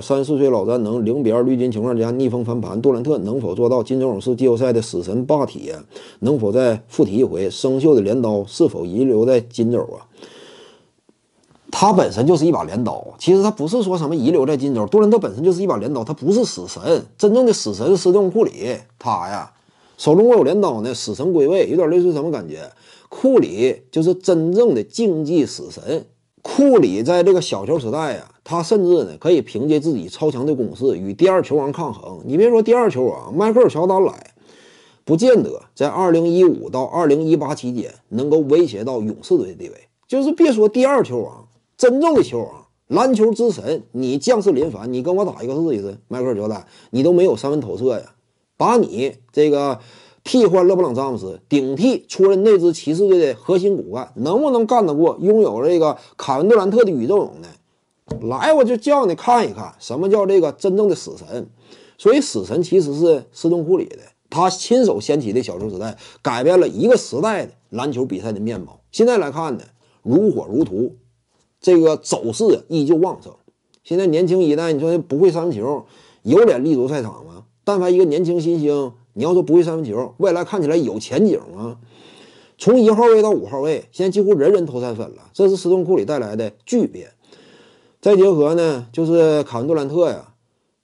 三十四岁老詹能零比二绿军情况下逆风翻盘？杜兰特能否做到金州勇士季后赛的死神霸体？能否再附体一回生锈的镰刀？是否遗留在金州啊？他本身就是一把镰刀，其实他不是说什么遗留在金州。杜兰特本身就是一把镰刀，他不是死神，真正的死神是斯邓库里。他呀，手中握有镰刀呢，死神归位，有点类似于什么感觉？库里就是真正的竞技死神。库里在这个小球时代呀。他甚至呢可以凭借自己超强的攻势与第二球王抗衡。你别说第二球王，迈克尔·乔丹来，不见得在2015到2018期间能够威胁到勇士队的地位。就是别说第二球王，真正的球王，篮球之神，你将士林凡，你跟我打一个试一试，迈克尔·乔丹，你都没有三分投射呀，把你这个替换勒布朗·詹姆斯，顶替出任那支骑士队的核心骨干，能不能干得过拥有这个凯文·杜兰特的宇宙勇呢？来，我就叫你看一看什么叫这个真正的死神。所以，死神其实是斯通库里的，他亲手掀起的“小球时代”，改变了一个时代的篮球比赛的面貌。现在来看呢，如火如荼，这个走势依旧旺盛。现在年轻一代，你说不会三分球，有脸立足赛场吗？但凡一个年轻新星，你要说不会三分球，未来看起来有前景吗？从一号位到五号位，现在几乎人人投三分了，这是斯通库里带来的巨变。再结合呢，就是卡文杜兰特呀，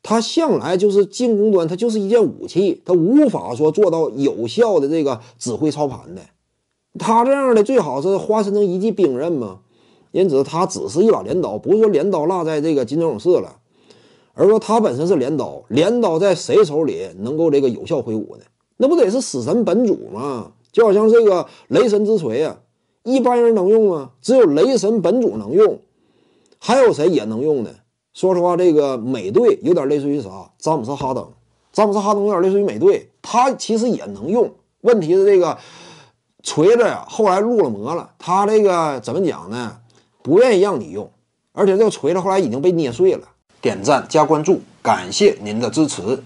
他向来就是进攻端，他就是一件武器，他无法说做到有效的这个指挥操盘的。他这样的最好是化身成一记兵刃嘛，因此他只是一把镰刀，不是说镰刀落在这个金州勇士了，而说他本身是镰刀，镰刀在谁手里能够这个有效挥舞呢？那不得是死神本主吗？就好像这个雷神之锤啊，一般人能用吗？只有雷神本主能用。还有谁也能用呢？说实话，这个美队有点类似于啥？詹姆斯哈登，詹姆斯哈登有点类似于美队，他其实也能用。问题是这个锤子呀，后来入了魔了，他这个怎么讲呢？不愿意让你用，而且这个锤子后来已经被捏碎了。点赞加关注，感谢您的支持。